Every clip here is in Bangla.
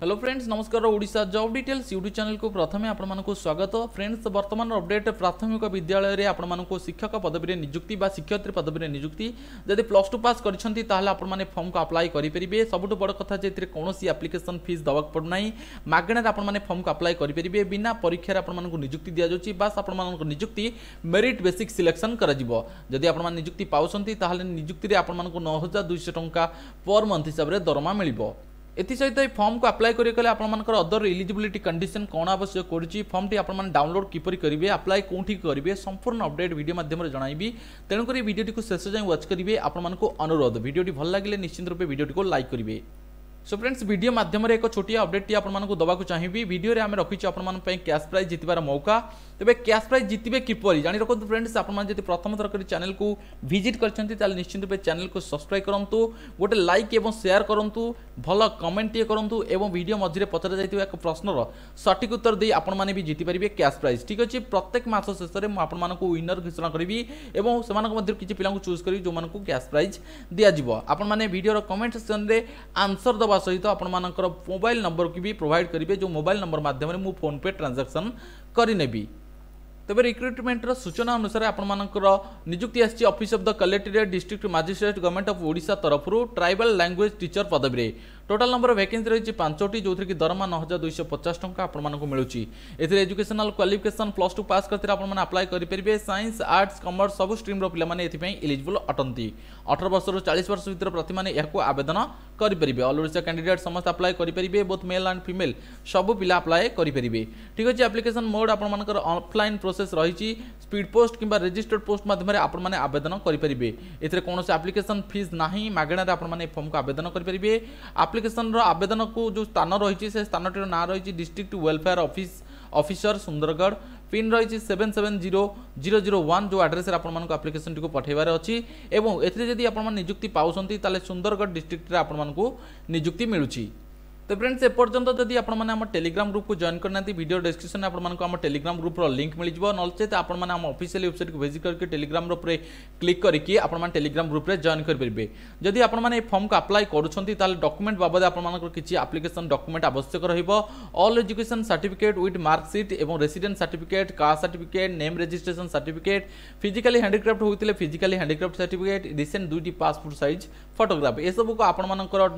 हेलो फ्रेंड्स नमस्कार ओडा जब डिटेल्स यूट्यूब चैनल को प्रथम आपको स्वागत फ्रेंड्स बर्तमान अपडेट प्राथमिक विद्यालय में आपको शिक्षक पदवी निजुक्ति बा पदवी पदवी निजुक्ति जदि प्लस टू पास करते आपने फर्म को आप्लाय करेंगे सबुठ बड़ कथा कौन आप्लिकेसन फिज देवाक पड़ना मगणार आप फर्म को आप्लाय करेंगे बिना परीक्षार आपको निजुक्ति दि बास आपको निजुक्ति मेरीट बेसिक सिलेक्शन जदि आप निजुक्ति पाँच निजुक्ति आपको नौ हजार दुईश टा पर मन्थ हिसाब से दरमा मिल ଏଥିସହିତ ଏହି ଫର୍ମକୁ ଆପ୍ଲାଏ କରିବାକୁ ହେଲେ ଆପଣମାନଙ୍କର ଅଦର ଇଲିଜିବିଲିଟି କଣ୍ଡିସନ୍ କ'ଣ ଆବଶ୍ୟକ କରୁଛି ଫର୍ମଟି ଆପଣମାନେ ଡାଉନଲୋଡ୍ କିପରି କରିବେ ଆପ୍ଲାଏ କେଉଁଠି କରିବେ ସମ୍ପୂର୍ଣ୍ଣ ଅପଡେଟ୍ ଭିଡ଼ିଓ ମାଧ୍ୟମରେ ଜଣାଇବି ତେଣୁକରି ଭିଡ଼ିଓଟିକୁ ଶେଷ ଯାଏଁ ୱାଚ୍ କରିବେ ଆପଣମାନଙ୍କୁ ଅନୁରୋଧ ଭିଡ଼ିଓଟି ଭଲ ଲାଗିଲେ ନିଶ୍ଚିନ୍ତ ରୂପେ ଭିଡ଼ିଓଟିକୁ ଲାଇକ୍ କରିବେ সো ফ্রেন্ডস ভিডিও মাধ্যমে এক ছোটিয়া অপডেটটি আপনার দেওয়া চাহিবি ভিডিওরে আমি রাখিছি আপনার ক্যাশ প্রাইজ জিতবার মৌকা তবে ক্যাশ প্রাইজ জিতবে কিপরি জাঁ রাখুন ফ্রেন্ডস আপনার যদি প্রথম থর করে চ্যানেল কু ভিজিট করছেন তাহলে নিশ্চিত রূপে চ্যানেল কু সবসক্রাইব করতু গোটে লাইক এবং সেয়ার করতু ভাল কমেন্ট টিয়ে করতু এবং ভিডিও মধ্যে পচরা যাই এক প্রশ্নর সঠিক উত্তর দিয়ে আপনার বি জিতিপারে ক্যাশ প্রাইজ ঠিক আছে প্রত্যেক মাস শেষে মু আপনার উইনর ঘোষণা করবি এবং সে কিছু পিলা চুজ করি যে ক্যাশ প্রাইজ দিয়া যাব আপনার ভিডিওর কমেন্ট সেকশন আনসর দেব ଦେବା ସହିତ ଆପଣମାନଙ୍କର ମୋବାଇଲ ନମ୍ବରକୁ ବି ପ୍ରୋଭାଇଡ଼ କରିବେ ଯେଉଁ ମୋବାଇଲ ନମ୍ବର ମାଧ୍ୟମରେ ମୁଁ ଫୋନ୍ପେ ଟ୍ରାଞ୍ଜାକ୍ସନ୍ କରିନେବି ତେବେ ରିକ୍ରୁଟମେଣ୍ଟର ସୂଚନା ଅନୁସାରେ ଆପଣମାନଙ୍କର ନିଯୁକ୍ତି ଆସିଛି office of the collectorate district magistrate government of Odisha ତରଫରୁ ଟ୍ରାଇବାଲ୍ ଲାଙ୍ଗୁଏଜ୍ ଟିଚର ପଦବୀରେ ଟୋଟାଲ ନମ୍ବର ଭ୍ୟାକେନ୍ସି ରହିଛି ପାଞ୍ଚଟି ଯେଉଁଥିରେ କି ଦରମା ନଅ ହଜାର ଦୁଇଶହ ପଚାଶ ଟଙ୍କା ଆପଣମାନଙ୍କୁ ମିଳୁଛି ଏଥିରେ educational qualification plus two pass କରିଥିଲେ ଆପଣମାନେ ଆପ୍ଲାଏ କରିପାରିବେ ସାଇନ୍ସ ଆର୍ଟ୍ସ କମର୍ସ ସବୁ ଷ୍ଟ୍ରିମ୍ର ପିଲାମାନେ ଏଥିପାଇଁ ଇଲିଜିବୁଲ୍ ଅଟନ୍ତି ଅଠର ବର୍ଷରୁ ଚାଳିଶ ବର୍ଷ ଭିତରେ ପ୍ରତିମାନେ ଏହାକୁ ଆବେଦନ କରିପାରିବେ ଅଲ୍ ଓଡ଼ିଶା କ୍ୟାଣ୍ଡିଡେଟ୍ ସମସ୍ତେ ଆପ୍ଲାଏ କରିପାରିବେ ବୋଥ୍ ମେଲ୍ ଆଣ୍ଡ ଫିମେଲ୍ ସବୁ ପିଲା ଆପ୍ଲାଏ କରିପାରିବେ ଠିକ୍ ଅଛି ଆପ୍ଲିକେସନ୍ ମୋଡ଼ ଆପଣମାନଙ୍କର ଅଫ୍ଲାଇନ୍ ପ୍ରୋସେସ୍ ରହିଛି ସ୍ପିଡ୍ ପୋଷ୍ଟ କିମ୍ବା ରେଜିଷ୍ଟର୍ଡ ପୋଷ୍ଟ ମାଧ୍ୟମରେ ଆପଣମାନେ ଆବେଦନ କରିପାରିବେ ଏଥିରେ କୌଣସି ଆପ୍ଲିକେସନ୍ ଫିସ୍ ନାହିଁ ମାଗଣାରେ ଆପଣମାନେ ଏ ଫର୍ମକୁ ଆବେଦନ କରିପାରିବେ ଆପ୍ଲିକେସନ୍ର ଆବେଦନକୁ ଯେଉଁ ସ୍ଥାନ ରହିଛି ସେ ସ୍ଥାନଟିର ନାଁ ରହିଛି district welfare office officer Sundargarh pin রয়েছে seven seven zero zero zero one যে আড্রেসে আপনার আপ্লিকেসনটি পঠাইবার অছি এবং এতে যদি আপনার নিযুক্তি পাওছেন তাহলে সুন্দরগড় ডিস্ট্রিক্টরে আপনার নিযুক্তি মিলুছি তো ফ্রেন্ডস এপর্যন্ত যদি আপনার আমার টেলিগ্রাম গ্রুপকে জয়েন করে না ভিডিও ডেসক্রিপশন আপনার আমার টেলিগ্রাম গ্রুপর লিঙ্ক মিলিযোগ নচেত আপনার আমার অফিসিয়াল ওয়েবসাইটকে ভিজিট করকে টেলিগ্রাম গ্রুপে ক্লিক করিকি আপনার টেলিগ্রাম গ্রুপে জয়েন করে যদি আপনার এই ফর্মকে আপ্লাই করছেন তাহলে ডকুমেন্ট বাবদ আপনার কিছু আপ্লিকেসন ডকুমেন্ট আবশ্যক রহব all education certificate with marksheet এবং resident certificate caste certificate name registration certificate physically handicapped হয়েছে ফিজিক্যালি হ্যান্ডিক্রাফ্ট সার্টিফিকেট রিসেন্ট দুইটি পাসপোর্ট সাইজ ফটোগ্রাফ এসবুক আপনার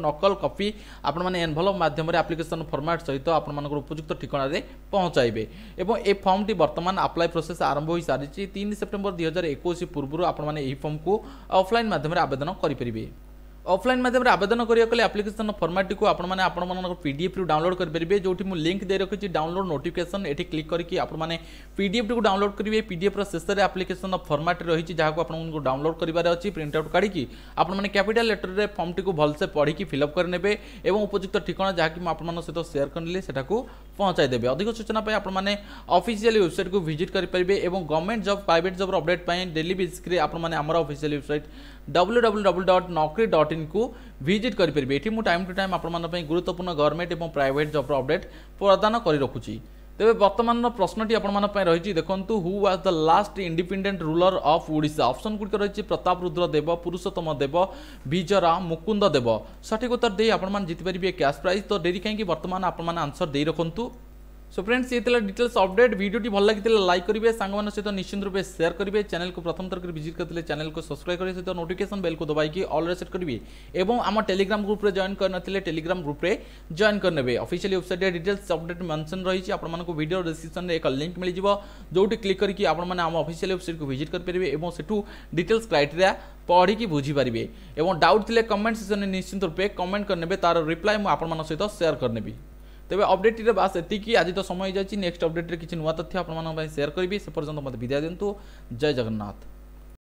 নকল কপি আপনার এনভলভ ମାଧ୍ୟମରେ ଆପ୍ଲିକେସନ୍ ଫର୍ମାଟ୍ ସହିତ ଆପଣମାନଙ୍କର ଉପଯୁକ୍ତ ଠିକଣାରେ ପହଞ୍ଚାଇବେ ଏବଂ ଏ ଫର୍ମଟି ବର୍ତ୍ତମାନ ଆପ୍ଲାଏ ପ୍ରୋସେସ୍ ଆରମ୍ଭ ହୋଇସାରିଛି ତିନି ସେପ୍ଟେମ୍ବର ଦୁଇହଜାର ଏକୋଇଶ ପୂର୍ବରୁ ଆପଣମାନେ ଏହି ଫର୍ମକୁ ଅଫ୍ଲାଇନ୍ ମାଧ୍ୟମରେ ଆବେଦନ କରିପାରିବେ अफलाइन मध्यम आवेदन करेंगे आप्लिकेसन फर्माट को आपने पीडफ रू डाउनलोड करेंगे जो लिंक दे रखी डाउनलोड नोटिकेसन ये क्लिक करके आपने पीडफ टू डाउनलोड करेंगे पीडफ रेष में आप्लिकेसन फर्माट रही है जहाँ को आपको डाउनलोड करार अच्छे प्रिंटआउट काढ़ी आपने कैपिटाल लेटर में फर्म टी भल भलसे पढ़ी फिलअप करेंगे और उपयुक्त ठिकना जहाँकिन सहित सेयर करी से पहुँचाईदे अधिक सूचना पर आपने अफिसील वेबसाइट को भिजिट करेंगे और गवर्नमेंट जब प्राइवेट जब्र अपडेट डेली बेसिक्रे आपने official website W W W dot Naukri dot line କୁ ଭିଜିଟ୍ କରିପାରିବେ ଏଠି ମୁଁ ଟାଇମ୍ ଟୁ ଟାଇମ୍ ଆପଣମାନଙ୍କ ପାଇଁ ଗୁରୁତ୍ୱପୂର୍ଣ୍ଣ ଗଭର୍ଣ୍ଣମେଣ୍ଟ ଏବଂ ପ୍ରାଇଭେଟ୍ ଜବ୍ର ଅପଡେଟ୍ ପ୍ରଦାନ କରି ରଖୁଛି ତେବେ ବର୍ତ୍ତମାନର ପ୍ରଶ୍ନଟି ଆପଣମାନଙ୍କ ପାଇଁ ରହିଛି ଦେଖନ୍ତୁ who was the last independent ruler of Odisha option ଗୁଡ଼ିକ ରହିଛି ପ୍ରତାପ ରୁଦ୍ର ଦେବ ପୁରୁଷୋତ୍ତମ ଦେବ ବିଜୟରାମ ମୁକୁନ୍ଦ ଦେବ ସଠିକ୍ ଉତ୍ତର ଦେଇ ଆପଣମାନେ ଜିତିପାରିବେ କ୍ୟାସ୍ ପ୍ରାଇଜ୍ ତ ଡେରି କାହିଁକି ବର୍ତ୍ତମାନ ଆପଣମାନେ ଆନ୍ସର ଦେଇ ରଖନ୍ତୁ সো ফ্রেন্ডস ये था डिटेल्स अपडेट भिडियो भल लगी लाइक करेंगे सांग सहित निश्चित रूप से सेयर करेंगे चैनल को प्रथम थर भिजिट करते चैनल को सब्सक्राइब करने सहित नोटिफिकेशन बेल को दबाई अलरे सेट करेंगे और आम टेलीग्राम ग्रुप में जॉइन करते टेलीग्राम ग्रुप में जॉइन करने official website details update mention रही आपको भिडियो डिस्क्रिप्सन में एक लिंक मिल जो क्लिक करके आम अफिशियल वेबसाइट को भिजिट करेंगे और सेठू डिटेल्स क्राइटेरिया पढ़ी बुझीपारे और डाउट थे कमेंट सेक्शन में निश्चित रूपे कमेंट करने तार रिप्लाय मुझे सहित सेयार करने ତେବେ ଅପଡ଼େଟ୍ଟିରେ ବାସ୍ ଏତିକି ଆଜି ତ ସମୟ ହେଇଯାଇଛି ନେକ୍ସଟ ଅପଡ଼େଟ୍ରେ କିଛି ନୂଆ ତଥ୍ୟ ଆପଣମାନଙ୍କ ପାଇଁ ସେୟାର କରିବି ସେ ପର୍ଯ୍ୟନ୍ତ ମୋତେ ବିଦାୟ ଦିଅନ୍ତୁ ଜୟ ଜଗନ୍ନାଥ